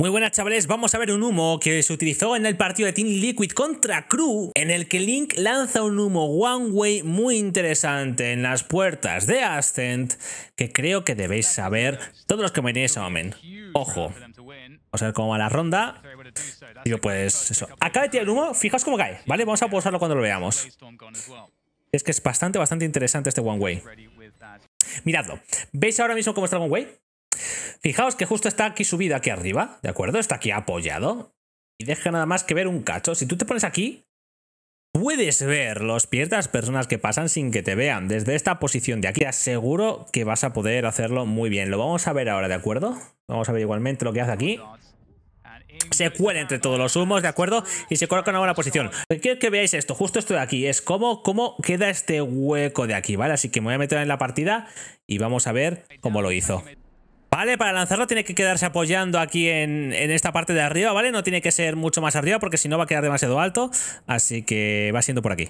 Muy buenas chavales, vamos a ver un humo que se utilizó en el partido de Team Liquid contra Crew, en el que Link lanza un humo One Way muy interesante en las puertas de Ascent, que creo que debéis saber todos los que me a Omen. Ojo, vamos a ver cómo va la ronda. Digo, pues eso. Acaba de tirar el humo, fijaos cómo cae, ¿vale? Vamos a posarlo cuando lo veamos. Es que es bastante, bastante interesante este One Way. Miradlo. ¿Veis ahora mismo cómo está el One Way? Fijaos que justo está aquí subido aquí arriba, ¿de acuerdo? Está aquí apoyado. Y deja nada más que ver un cacho. Si tú te pones aquí, puedes ver los pies de las personas que pasan sin que te vean. Desde esta posición de aquí, aseguro que vas a poder hacerlo muy bien. Lo vamos a ver ahora, ¿de acuerdo? Vamos a ver igualmente lo que hace aquí se cuela entre todos los humos, ¿de acuerdo? Y se coloca en una buena posición. Quiero que veáis esto, justo esto de aquí, es cómo, cómo queda este hueco de aquí, ¿vale? Así que me voy a meter en la partida y vamos a ver cómo lo hizo. Vale, para lanzarlo tiene que quedarse apoyando aquí en, en, esta parte de arriba, ¿vale? No tiene que ser mucho más arriba porque si no va a quedar demasiado alto. Así que va siendo por aquí.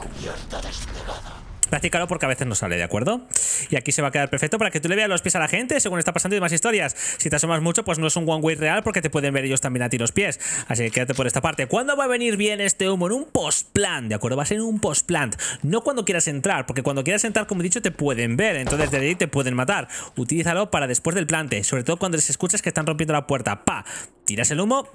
Practícalo porque a veces no sale, ¿de acuerdo? y aquí se va a quedar perfecto para que tú le veas los pies a la gente según está pasando y demás historias. Si te asomas mucho, pues no es un one way real porque te pueden ver ellos también a ti los pies. Así que quédate por esta parte. ¿Cuándo va a venir bien este humo? En un post plant, ¿de acuerdo? Va a ser en un post plant. No cuando quieras entrar, porque cuando quieras entrar, como he dicho, te pueden ver. Entonces de ahí te pueden matar. Utilízalo para después del plante, sobre todo cuando les escuchas que están rompiendo la puerta. Pa, tiras el humo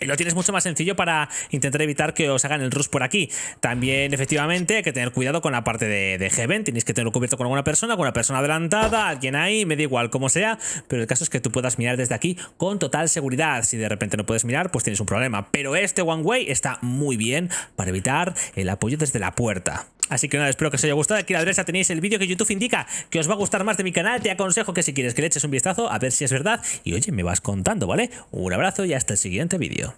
y lo tienes mucho más sencillo para intentar evitar que os hagan el rush por aquí. También, efectivamente, hay que tener cuidado con la parte de, de Heaven. Tenéis que tenerlo cubierto con alguna persona, con una persona adelantada, alguien ahí, me da igual como sea. Pero el caso es que tú puedas mirar desde aquí con total seguridad. Si de repente no puedes mirar, pues tienes un problema. Pero este One Way está muy bien para evitar el apoyo desde la puerta. Así que nada, espero que os haya gustado. Aquí en la derecha tenéis el vídeo que YouTube indica que os va a gustar más de mi canal. Te aconsejo que si quieres que le eches un vistazo a ver si es verdad. Y oye, me vas contando, ¿vale? Un abrazo y hasta el siguiente vídeo.